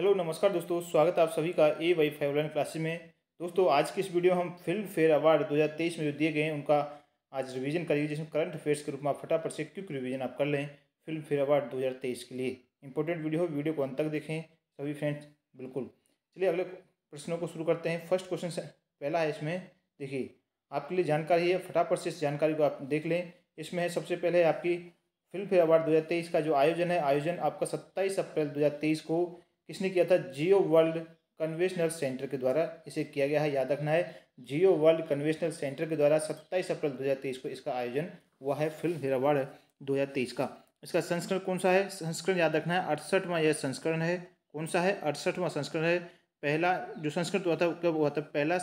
hello नमस्कार दोस्तों स्वागत है आप सभी का A Y five online classes में दोस्तों आज की इस वीडियो हम फिल्म फेयर अवार्ड 2023 में जो दिए गए हैं उनका आज रिवीजन करेंगे जिसमें करंट अफेयर्स के रूप में आप फटाफट से क्विक रिवीजन आप कर लें फिल्म फेयर अवार्ड 2023 के लिए इंपॉर्टेंट वीडियो वीडियो को अंत तक देखें सभी फ्रेंड्स बिल्कुल चलिए अगले प्रश्नों को शुरू करते हैं फर्स्ट क्वेश्चन पहला है इसमें देखिए आपके लिए जानकारी है फटाफट से इस जानकारी को आप देख लें इसमें है सबसे पहले आपकी फिल्म फेयर अवार्ड 2023 का जो आयोजन है आयोजन आपका 27 अप्रैल 2023 को किसने किया था जियो वर्ल्ड कन्वेंशनल सेंटर के द्वारा इसे किया गया है याद रखना है जियो वर्ल्ड कन्वेंशनल सेंटर के द्वारा सत्ताईस अप्रैल दो को इसका आयोजन हुआ है फिल्म हिरावाड़ दो का इसका संस्करण कौन सा है संस्करण याद रखना है अड़सठवां यह संस्करण है कौन सा है अड़सठवां संस्करण है पहला जो संस्करण हुआ था कब हुआ था पहला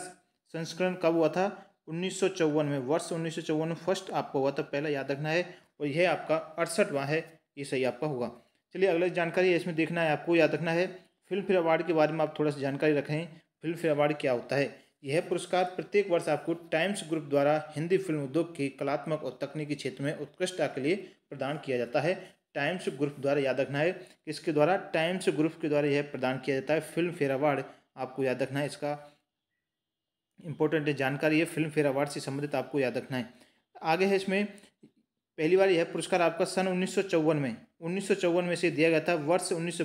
संस्करण कब हुआ था उन्नीस में वर्ष उन्नीस में फर्स्ट आपका हुआ था पहला याद रखना है और यह आपका अड़सठवां है ये सही आपका हुआ चलिए अगला जानकारी इसमें देखना है आपको याद रखना है फिल्म फेयर अवार्ड के बारे में आप थोड़ा सा जानकारी रखें फिल्म फेयर अवार्ड क्या होता है यह पुरस्कार प्रत्येक वर्ष आपको टाइम्स ग्रुप द्वारा हिंदी फिल्म उद्योग के कलात्मक और तकनीकी क्षेत्र में उत्कृष्टता के लिए प्रदान किया जाता है टाइम्स ग्रुप द्वारा याद रखना है इसके द्वारा टाइम्स ग्रुप के द्वारा यह प्रदान किया जाता है फिल्म फेयर अवार्ड आपको याद रखना है इसका इंपॉर्टेंट जानकारी है फिल्म फेयर अवार्ड से संबंधित आपको याद रखना है आगे है इसमें पहली बार यह पुरस्कार आपका सन उन्नीस में उन्नीस में से दिया गया था वर्ष उन्नीस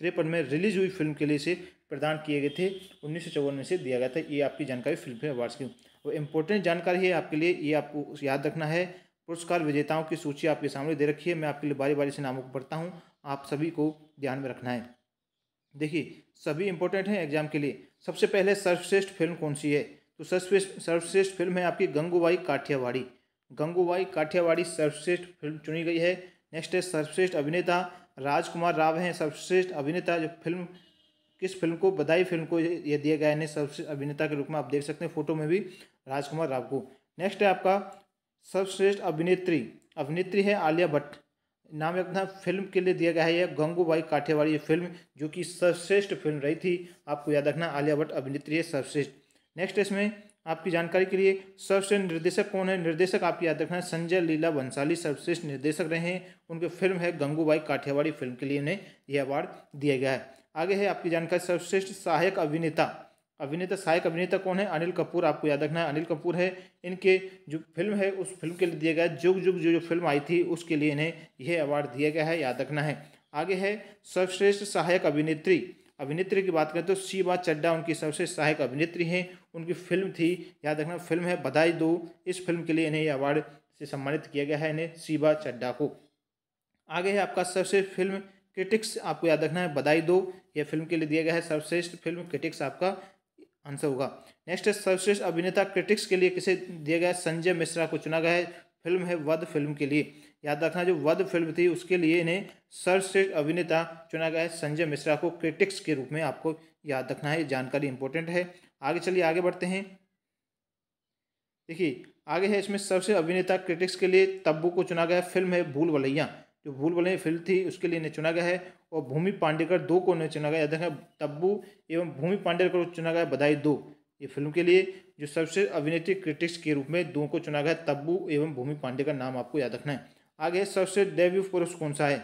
तिरपन में रिलीज हुई फिल्म के लिए से प्रदान किए गए थे उन्नीस में से दिया गया था ये आपकी जानकारी फिल्म फेयर अवार्ड्स की और इम्पोर्टेंट जानकारी है आपके लिए ये आपको याद रखना है पुरस्कार विजेताओं की सूची आपके सामने दे रखी है मैं आपके लिए बारी बारी से नामों को पढ़ता हूँ आप सभी को ध्यान में रखना है देखिए सभी इंपॉर्टेंट हैं एग्जाम के लिए सबसे पहले सर्वश्रेष्ठ फिल्म कौन सी है तो सर्वश्रेष्ठ सर्वश्रेष्ठ फिल्म है आपकी गंगूबाई काठियावाड़ी गंगूबाई काठियावाड़ी सर्वश्रेष्ठ फिल्म चुनी गई है नेक्स्ट है सर्वश्रेष्ठ अभिनेता राजकुमार राव हैं सर्वश्रेष्ठ अभिनेता जो फिल्म किस फिल्म को बधाई फिल्म को यह दिया गया है सर्वश्रेष्ठ अभिनेता के रूप में आप देख सकते हैं फोटो में भी राजकुमार राव को नेक्स्ट है आपका सर्वश्रेष्ठ अभिनेत्री अभिनेत्री है आलिया भट्ट नाम अपना फिल्म के लिए दिया गया है यह गंगूबाई काठियावाड़ी ये फिल्म जो कि सर्वश्रेष्ठ फिल्म रही थी आपको याद रखना आलिया भट्ट अभिनेत्री है सर्वश्रेष्ठ नेक्स्ट इसमें आपकी जानकारी के लिए सर्वश्रेष्ठ निर्देशक कौन है निर्देशक आप याद रखना है संजय लीला बंसाली सर्वश्रेष्ठ निर्देशक रहे हैं उनकी फिल्म है गंगूबाई काठियावाड़ी फिल्म के लिए उन्हें यह अवार्ड दिया गया है आगे है आपकी जानकारी सर्वश्रेष्ठ सहायक अभिनेता अभिनेता सहायक अभिनेता कौन है अनिल कपूर आपको याद रखना है अनिल कपूर है इनके जो फिल्म है उस फिल्म के लिए दिया गया जुग जुग जो जो फिल्म आई थी उसके लिए इन्हें यह अवार्ड दिया गया है याद रखना है आगे है सर्वश्रेष्ठ सहायक अभिनेत्री अभिनेत्री की बात करें तो शिवा चड्डा उनकी सबसे सहायक अभिनेत्री हैं उनकी फिल्म थी याद रखना फिल्म है बधाई दो इस फिल्म के लिए इन्हें यह अवार्ड से सम्मानित किया गया है इन्हें शिवा चड्डा को आगे है आपका सबसे फिल्म क्रिटिक्स आपको याद रखना है बधाई दो यह फिल्म के लिए दिया गया है सर्वश्रेष्ठ फिल्म क्रिटिक्स आपका आंसर होगा नेक्स्ट है सर्वश्रेष्ठ अभिनेता क्रिटिक्स के लिए किसे दिया गया संजय मिश्रा को चुना गया है फिल्म है वध फिल्म के लिए याद रखना जो वध फिल्म थी उसके लिए इन्हें सर्वश्रेष्ठ अभिनेता चुना गया है संजय मिश्रा को क्रिटिक्स के रूप में आपको याद रखना है ये जानकारी इंपॉर्टेंट है आगे चलिए आगे बढ़ते हैं देखिए आगे है इसमें सबसे अभिनेता क्रिटिक्स के लिए तब्बू को चुना गया फिल्म है भूल भलैया जो भूल भलैया फिल्म थी उसके लिए इन्हें चुना गया है और भूमि पांडेकर दो को उन्हें चुना गया याद रखें तब्बू एवं भूमि पांडेकर को चुना गया बधाई दो ये फिल्म के लिए जो सबसे अभिनेत्री क्रिटिक्स के रूप में दो को चुना गया तब्बू एवं भूमि पांडे का नाम आपको याद रखना है आगे सबसे डेब्यू पुरुष कौन सा है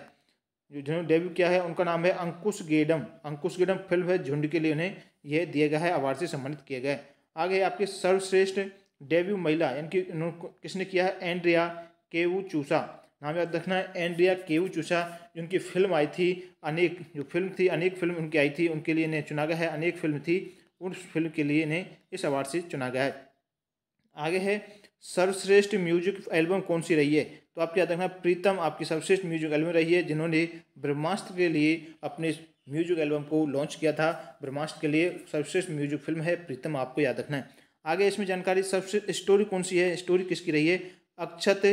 जो जिन्होंने डेब्यू किया है उनका नाम है अंकुश गेडम अंकुश गेडम फिल्म है झुंड के लिए उन्हें यह दिया गया है अवार्ड से सम्मानित किया गया है आगे आपके सर्वश्रेष्ठ डेब्यू महिला इनकी किसने किया है एंड्रिया केवू चूसा नाम याद रखना है एंड्रिया केवू चूसा जिनकी फिल्म आई थी अनेक जो फिल्म थी अनेक फिल्म उनकी आई थी उनके लिए इन्हें चुना गया है अनेक फिल्म थी उन फिल्म के लिए इन्हें इस अवार्ड से चुना गया है आगे है सर्वश्रेष्ठ म्यूजिक एल्बम कौन सी रही है तो आपको याद रखना प्रीतम आपकी सर्वश्रेष्ठ म्यूजिक एल्बम रही है जिन्होंने ब्रह्मास्त्र के लिए अपने म्यूजिक एल्बम को लॉन्च किया था ब्रह्मास्त्र के लिए सर्वश्रेष्ठ म्यूजिक फिल्म है प्रीतम आपको याद रखना है आगे इसमें जानकारी सर्वश्रेष्ठ स्टोरी कौन सी है स्टोरी किसकी रही है अक्षत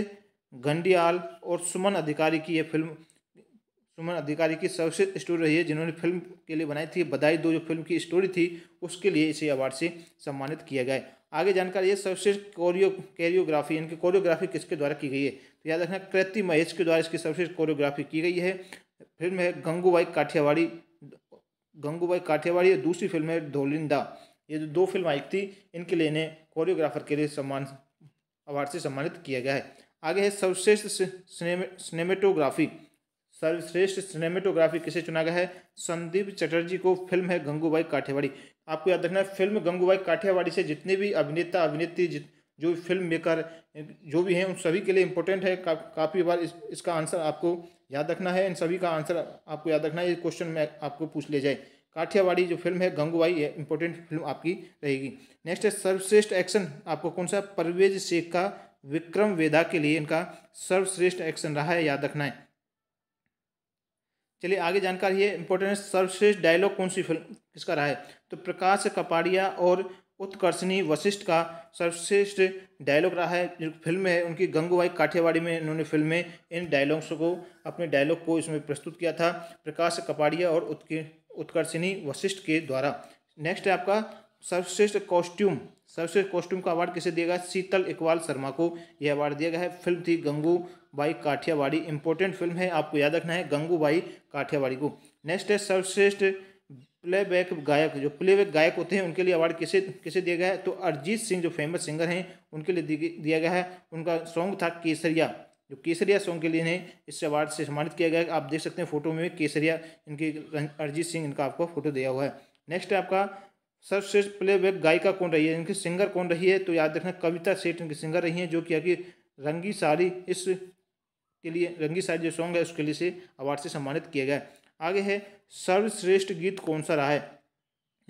घंडियाल और सुमन अधिकारी की यह फिल्म सुमन अधिकारी की सर्वश्रेष्ठ स्टोरी रही है जिन्होंने फिल्म के लिए बनाई थी बधाई दो जो फिल्म की स्टोरी थी उसके लिए इसे अवार्ड से सम्मानित किया गया आगे जानकारी ये सर्वश्रेष्ठ कोरियो कैरियोग्राफी इनकी कोरियोग्राफी किसके द्वारा की गई है तो याद रखना कृति महेश के द्वारा इसकी सर्वश्रेष्ठ कोरियोग्राफी की गई है फिल्म है गंगूबाई काठियावाड़ी गंगूबाई काठियावाड़ी और दूसरी फिल्म है धोलिंदा ये जो दो फिल्म आई थी इनके लिए इन्हें कोरियोग्राफर के लिए सम्मान अवार्ड से सम्मानित किया गया है आगे है सर्वश्रेष्ठ सिनेमेटोग्राफी सर्वश्रेष्ठ सिनेमेटोग्राफी किसे चुना गया है संदीप चटर्जी को फिल्म है गंगूबाई काठेवाड़ी आपको याद रखना है फिल्म गंगूबाई काठियावाड़ी से जितने भी अभिनेता अभिनेत्री जित जो भी फिल्म मेकर जो भी हैं उन सभी के लिए इम्पोर्टेंट है का, काफ़ी बार इस, इसका आंसर आपको याद रखना है इन सभी का आंसर आपको याद रखना है ये क्वेश्चन में आपको पूछ लिया जाए काठियावाड़ी जो फिल्म है गंगूबाई ये इंपॉर्टेंट फिल्म आपकी रहेगी नेक्स्ट है सर्वश्रेष्ठ एक्शन आपको कौन सा परवेज शेख का विक्रम वेदा के लिए इनका सर्वश्रेष्ठ एक्शन रहा है याद रखना है चलिए आगे जानकारी है इम्पोर्टेंट सर्वश्रेष्ठ डायलॉग कौन सी फिल्म किसका रहा है तो प्रकाश कपाड़िया और उत्कर्षणी वशिष्ठ का सर्वश्रेष्ठ डायलॉग रहा है जो फिल्म है उनकी गंगूबाई काठियावाड़ी में इन्होंने फिल्म में इन डायलॉग्स को अपने डायलॉग को इसमें प्रस्तुत किया था प्रकाश कपाड़िया और उत्कर्षणी वशिष्ठ के द्वारा नेक्स्ट है आपका सर्वश्रेष्ठ कॉस्ट्यूम सर्वश्रेष्ठ कॉस्ट्यूम का अवार्ड किसे दिया गया शीतल इकबाल शर्मा को यह अवार्ड दिया गया है फिल्म थी Gangubai Kathiawadi important film है आपको याद रखना है गंगू बाई काठियावाड़ी को नेक्स्ट है सर्वश्रेष्ठ प्लेबैक गायक जो प्लेबैक गायक होते हैं उनके लिए अवार्ड किसे किसे दिया गया है तो अरिजीत सिंह जो फेमस सिंगर हैं उनके लिए दिया गया है उनका सॉन्ग था केसरिया जो केसरिया सॉन्ग के लिए इन्हें इस अवार्ड से सम्मानित किया गया है आप देख सकते हैं फोटो में केसरिया इनकी अरिजीत सिंह इनका आपको फोटो दिया हुआ है नेक्स्ट है आपका सर्वश्रेष्ठ प्लेबैक गायिका कौन रही है इनकी सिंगर कौन रही है तो याद रखना कविता सेठ इनकी सिंगर रही हैं जो कि आगे रंगी साड़ी इस के लिए रंगी साड़ी जो सॉन्ग है उसके लिए से अवार्ड से सम्मानित किया गया आगे है सर्वश्रेष्ठ गीत कौन सा रहा है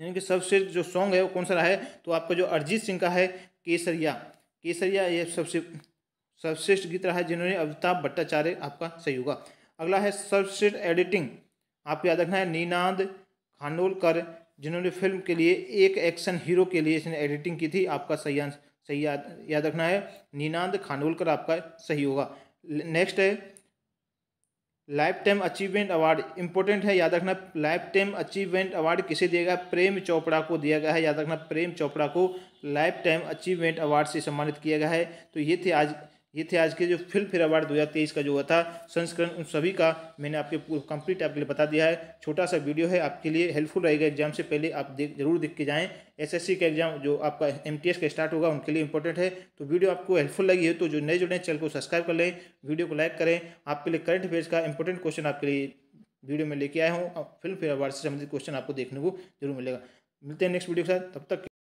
यानी कि सर्वश्रेष्ठ जो सॉन्ग है वो कौन सा रहा है तो आपका जो अरिजीत सिंह का है केसरिया केसरिया ये सबसे सर्वश्रेष्ठ गीत रहा है जिन्होंने अमिताभ भट्टाचार्य आपका सही होगा अगला है सर्वश्रेष्ठ एडिटिंग आप याद रखना है नीनाद खानोलकर जिन्होंने फिल्म के लिए एक एक्शन हीरो के लिए इसने एडिटिंग की थी आपका सही आंसर सही याद याद रखना है नीनांद खानोलकर आपका सही होगा नेक्स्ट है life time achievement award important है याद रखना लाइफ टाइम अचीवमेंट अवार्ड किसे दिया गया प्रेम चोपड़ा को दिया गया है याद रखना प्रेम चोपड़ा को लाइफ टाइम अचीवमेंट अवार्ड से सम्मानित किया गया है तो ये थे आज ये थे आज के जो फिल्म फेयर अवार्ड 2023 का जो हुआ था संस्करण उन सभी का मैंने आपके कंप्लीट आपके लिए बता दिया है छोटा सा वीडियो है आपके लिए हेल्पफुल रहेगा एग्जाम से पहले आप देख जरूर देख के जाएँ एसएससी का एग्जाम जो आपका एमटीएस का स्टार्ट होगा उनके लिए इंपॉर्टेंट है तो वीडियो आपको हेल्पफुल लगी है तो जो नए जुड़े चैनल को सब्सक्राइब कर लें वीडियो को लाइक करें आपके लिए करंट अफेयर्स का इंपॉर्टेंट क्वेश्चन आपके लिए वीडियो में लेके आया हूँ फिल्म फेयर अवार्ड से संबंधित क्वेश्चन आपको देखने को जरूर मिलेगा मिलते हैं नेक्स्ट वीडियो के साथ तब तक